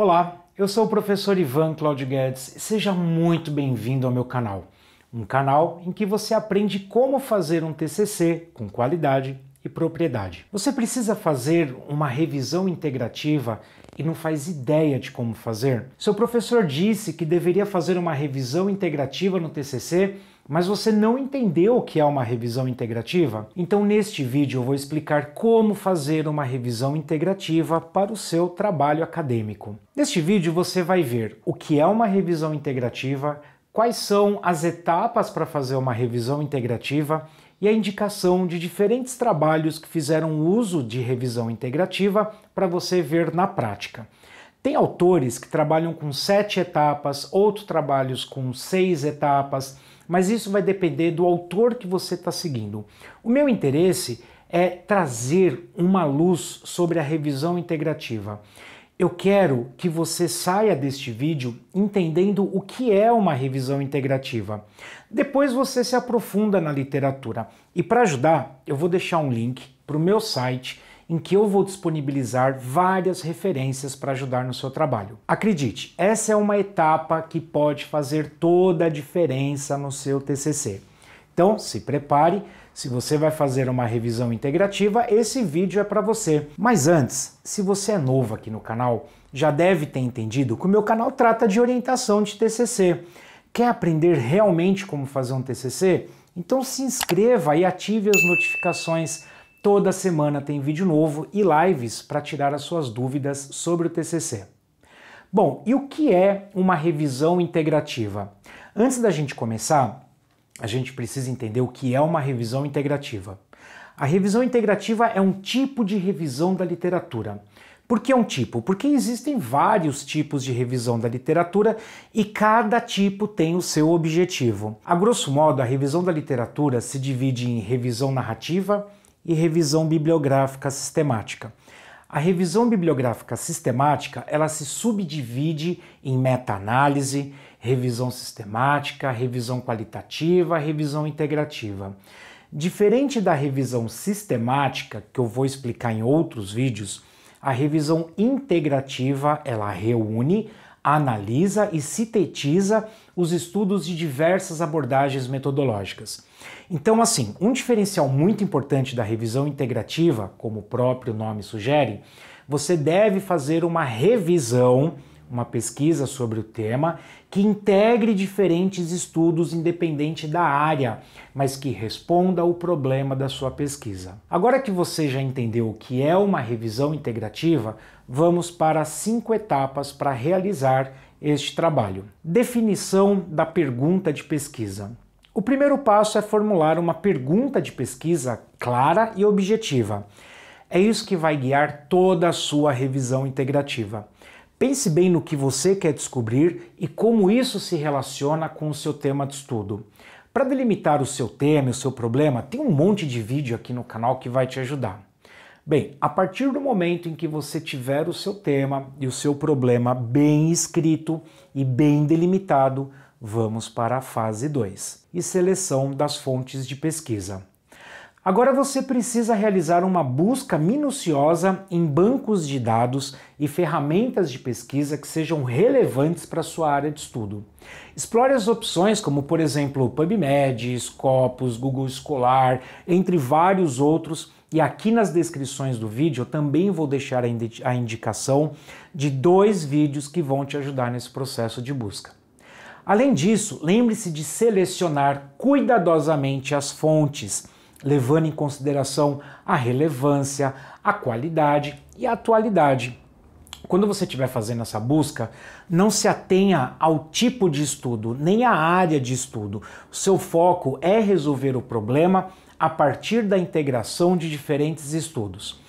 Olá, eu sou o professor Ivan Claudio Guedes. Seja muito bem-vindo ao meu canal, um canal em que você aprende como fazer um TCC com qualidade e propriedade. Você precisa fazer uma revisão integrativa e não faz ideia de como fazer? Seu professor disse que deveria fazer uma revisão integrativa no TCC, mas você não entendeu o que é uma revisão integrativa? Então, neste vídeo, eu vou explicar como fazer uma revisão integrativa para o seu trabalho acadêmico. Neste vídeo, você vai ver o que é uma revisão integrativa, quais são as etapas para fazer uma revisão integrativa e a indicação de diferentes trabalhos que fizeram uso de revisão integrativa para você ver na prática. Tem autores que trabalham com sete etapas, outros trabalhos com seis etapas, mas isso vai depender do autor que você está seguindo. O meu interesse é trazer uma luz sobre a revisão integrativa. Eu quero que você saia deste vídeo entendendo o que é uma revisão integrativa. Depois você se aprofunda na literatura. E para ajudar, eu vou deixar um link para o meu site em que eu vou disponibilizar várias referências para ajudar no seu trabalho. Acredite, essa é uma etapa que pode fazer toda a diferença no seu TCC. Então, se prepare, se você vai fazer uma revisão integrativa, esse vídeo é para você. Mas antes, se você é novo aqui no canal, já deve ter entendido que o meu canal trata de orientação de TCC. Quer aprender realmente como fazer um TCC? Então se inscreva e ative as notificações. Toda semana tem vídeo novo e lives para tirar as suas dúvidas sobre o TCC. Bom, e o que é uma revisão integrativa? Antes da gente começar, a gente precisa entender o que é uma revisão integrativa. A revisão integrativa é um tipo de revisão da literatura. Por que é um tipo? Porque existem vários tipos de revisão da literatura e cada tipo tem o seu objetivo. A grosso modo, a revisão da literatura se divide em revisão narrativa e revisão bibliográfica sistemática. A revisão bibliográfica sistemática, ela se subdivide em meta-análise, revisão sistemática, revisão qualitativa, revisão integrativa. Diferente da revisão sistemática, que eu vou explicar em outros vídeos, a revisão integrativa ela reúne, analisa e sintetiza os estudos de diversas abordagens metodológicas. Então, assim, um diferencial muito importante da revisão integrativa, como o próprio nome sugere, você deve fazer uma revisão uma pesquisa sobre o tema que integre diferentes estudos independente da área, mas que responda ao problema da sua pesquisa. Agora que você já entendeu o que é uma revisão integrativa, vamos para cinco etapas para realizar este trabalho. Definição da pergunta de pesquisa. O primeiro passo é formular uma pergunta de pesquisa clara e objetiva. É isso que vai guiar toda a sua revisão integrativa. Pense bem no que você quer descobrir e como isso se relaciona com o seu tema de estudo. Para delimitar o seu tema e o seu problema, tem um monte de vídeo aqui no canal que vai te ajudar. Bem, a partir do momento em que você tiver o seu tema e o seu problema bem escrito e bem delimitado, vamos para a fase 2 e seleção das fontes de pesquisa. Agora você precisa realizar uma busca minuciosa em bancos de dados e ferramentas de pesquisa que sejam relevantes para sua área de estudo. Explore as opções como, por exemplo, PubMed, Scopus, Google Scholar, entre vários outros. E aqui nas descrições do vídeo eu também vou deixar a indicação de dois vídeos que vão te ajudar nesse processo de busca. Além disso, lembre-se de selecionar cuidadosamente as fontes levando em consideração a relevância, a qualidade e a atualidade. Quando você estiver fazendo essa busca, não se atenha ao tipo de estudo, nem à área de estudo. O seu foco é resolver o problema a partir da integração de diferentes estudos.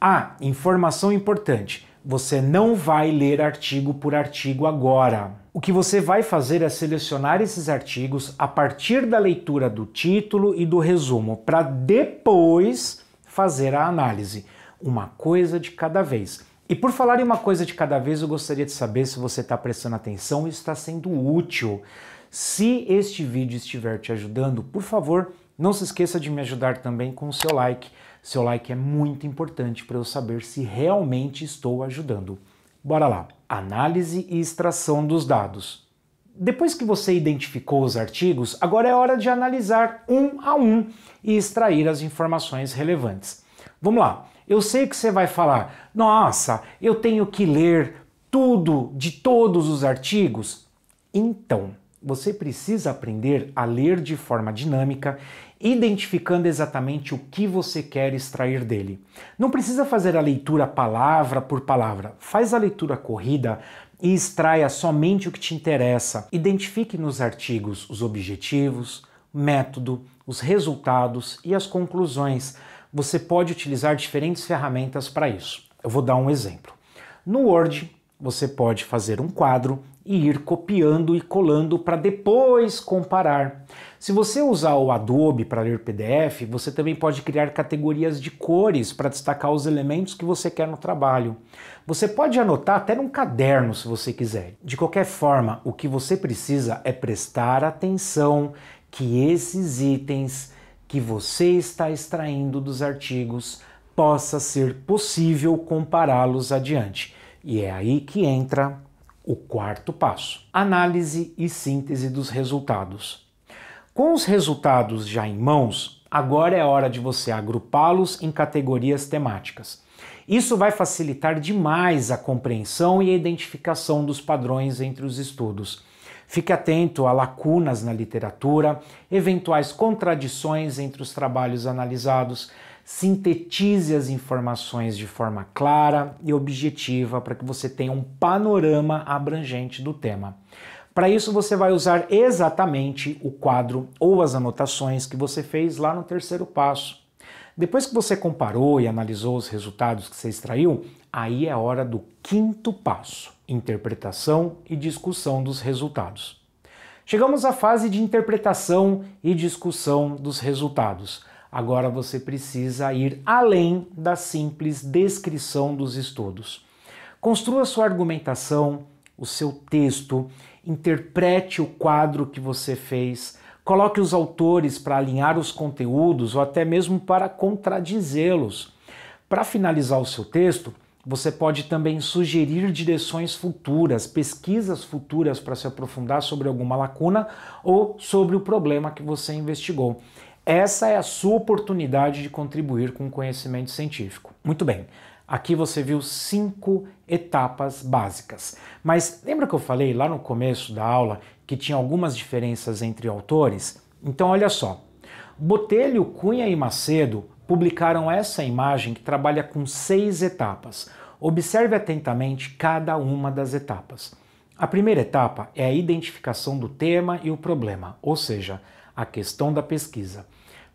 Ah, informação importante: você não vai ler artigo por artigo agora. O que você vai fazer é selecionar esses artigos a partir da leitura do título e do resumo, para depois fazer a análise. Uma coisa de cada vez. E por falar em uma coisa de cada vez, eu gostaria de saber se você está prestando atenção e está sendo útil. Se este vídeo estiver te ajudando, por favor, não se esqueça de me ajudar também com o seu like. Seu like é muito importante para eu saber se realmente estou ajudando. Bora lá. Análise e extração dos dados. Depois que você identificou os artigos, agora é hora de analisar um a um e extrair as informações relevantes. Vamos lá. Eu sei que você vai falar: "Nossa, eu tenho que ler tudo de todos os artigos". Então, você precisa aprender a ler de forma dinâmica identificando exatamente o que você quer extrair dele. Não precisa fazer a leitura palavra por palavra, faz a leitura corrida e extraia somente o que te interessa. Identifique nos artigos os objetivos, método, os resultados e as conclusões. Você pode utilizar diferentes ferramentas para isso. Eu vou dar um exemplo. No Word, você pode fazer um quadro e ir copiando e colando para depois comparar. Se você usar o Adobe para ler PDF, você também pode criar categorias de cores para destacar os elementos que você quer no trabalho. Você pode anotar até num caderno se você quiser. De qualquer forma, o que você precisa é prestar atenção que esses itens que você está extraindo dos artigos possa ser possível compará-los adiante. E é aí que entra o quarto passo: análise e síntese dos resultados. Com os resultados já em mãos, agora é hora de você agrupá-los em categorias temáticas. Isso vai facilitar demais a compreensão e a identificação dos padrões entre os estudos. Fique atento a lacunas na literatura, eventuais contradições entre os trabalhos analisados Sintetize as informações de forma clara e objetiva para que você tenha um panorama abrangente do tema. Para isso, você vai usar exatamente o quadro ou as anotações que você fez lá no terceiro passo. Depois que você comparou e analisou os resultados que você extraiu, aí é hora do quinto passo: interpretação e discussão dos resultados. Chegamos à fase de interpretação e discussão dos resultados. Agora você precisa ir além da simples descrição dos estudos. Construa sua argumentação, o seu texto, interprete o quadro que você fez, coloque os autores para alinhar os conteúdos ou até mesmo para contradizê-los. Para finalizar o seu texto, você pode também sugerir direções futuras, pesquisas futuras para se aprofundar sobre alguma lacuna ou sobre o problema que você investigou. Essa é a sua oportunidade de contribuir com o conhecimento científico. Muito bem, aqui você viu cinco etapas básicas. Mas lembra que eu falei lá no começo da aula que tinha algumas diferenças entre autores? Então olha só. Botelho, Cunha e Macedo publicaram essa imagem que trabalha com seis etapas. Observe atentamente cada uma das etapas. A primeira etapa é a identificação do tema e o problema, ou seja, a questão da pesquisa.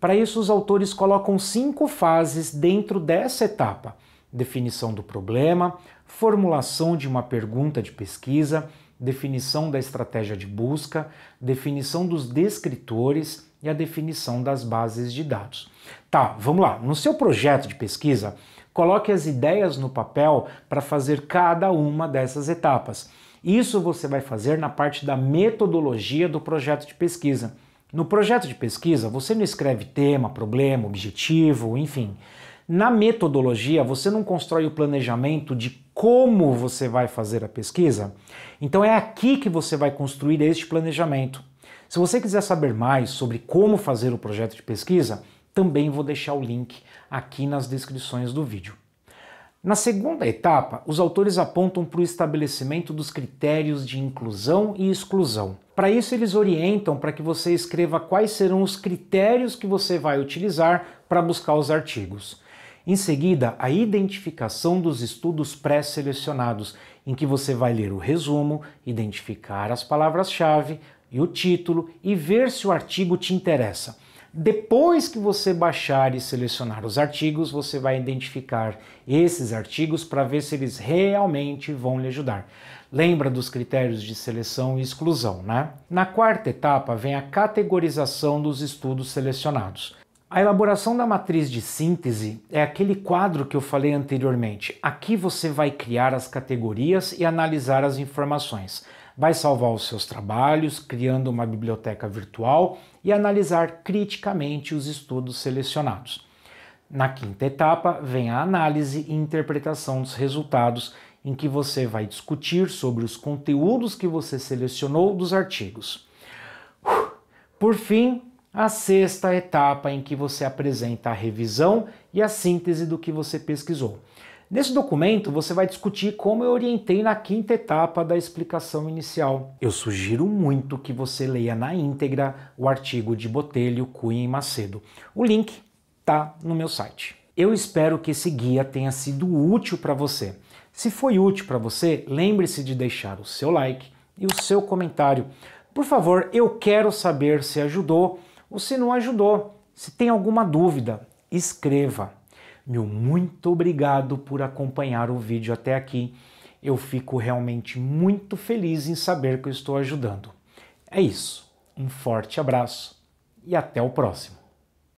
Para isso, os autores colocam cinco fases dentro dessa etapa: definição do problema, formulação de uma pergunta de pesquisa, definição da estratégia de busca, definição dos descritores e a definição das bases de dados. Tá, vamos lá. No seu projeto de pesquisa, coloque as ideias no papel para fazer cada uma dessas etapas. Isso você vai fazer na parte da metodologia do projeto de pesquisa. No projeto de pesquisa, você não escreve tema, problema, objetivo, enfim. Na metodologia, você não constrói o planejamento de como você vai fazer a pesquisa. Então é aqui que você vai construir este planejamento. Se você quiser saber mais sobre como fazer o projeto de pesquisa, também vou deixar o link aqui nas descrições do vídeo. Na segunda etapa, os autores apontam para o estabelecimento dos critérios de inclusão e exclusão. Para isso, eles orientam para que você escreva quais serão os critérios que você vai utilizar para buscar os artigos. Em seguida, a identificação dos estudos pré-selecionados, em que você vai ler o resumo, identificar as palavras-chave e o título e ver se o artigo te interessa. Depois que você baixar e selecionar os artigos, você vai identificar esses artigos para ver se eles realmente vão lhe ajudar. Lembra dos critérios de seleção e exclusão, né? Na quarta etapa vem a categorização dos estudos selecionados. A elaboração da matriz de síntese é aquele quadro que eu falei anteriormente. Aqui você vai criar as categorias e analisar as informações vai salvar os seus trabalhos, criando uma biblioteca virtual e analisar criticamente os estudos selecionados. Na quinta etapa, vem a análise e interpretação dos resultados, em que você vai discutir sobre os conteúdos que você selecionou dos artigos. Por fim, a sexta etapa, em que você apresenta a revisão e a síntese do que você pesquisou. Nesse documento, você vai discutir como eu orientei na quinta etapa da explicação inicial. Eu sugiro muito que você leia na íntegra o artigo de Botelho, Cunha e Macedo. O link está no meu site. Eu espero que esse guia tenha sido útil para você. Se foi útil para você, lembre-se de deixar o seu like e o seu comentário. Por favor, eu quero saber se ajudou ou se não ajudou. Se tem alguma dúvida, escreva. Meu muito obrigado por acompanhar o vídeo até aqui. Eu fico realmente muito feliz em saber que eu estou ajudando. É isso. Um forte abraço e até o próximo.